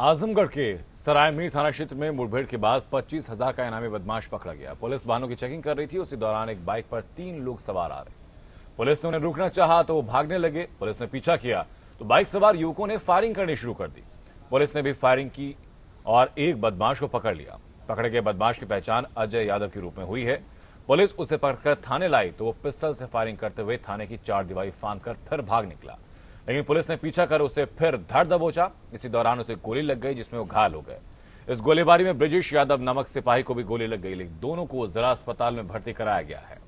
आजमगढ़ के सरायमीर थाना क्षेत्र में मुठभेड़ के बाद पच्चीस हजार का इनामी बदमाश पकड़ा गया पुलिस वाहनों की चेकिंग कर रही थी उसी दौरान एक बाइक पर तीन लोग सवार आ रहे पुलिस ने उन्हें रोकना चाहा तो वो भागने लगे पुलिस ने पीछा किया तो बाइक सवार युवकों ने फायरिंग करनी शुरू कर दी पुलिस ने भी फायरिंग की और एक बदमाश को पकड़ लिया पकड़े गए बदमाश की पहचान अजय यादव के रूप में हुई है पुलिस उसे पकड़कर थाने लाई तो वो पिस्टल से फायरिंग करते हुए थाने की चार दीवारी फांद कर फिर भाग निकला लेकिन पुलिस ने पीछा कर उसे फिर धड़ दबोचा इसी दौरान उसे गोली लग गई जिसमें वो घायल हो गए इस गोलीबारी में ब्रजेश यादव नमक सिपाही को भी गोली लग गई लेकिन दोनों को जिला अस्पताल में भर्ती कराया गया है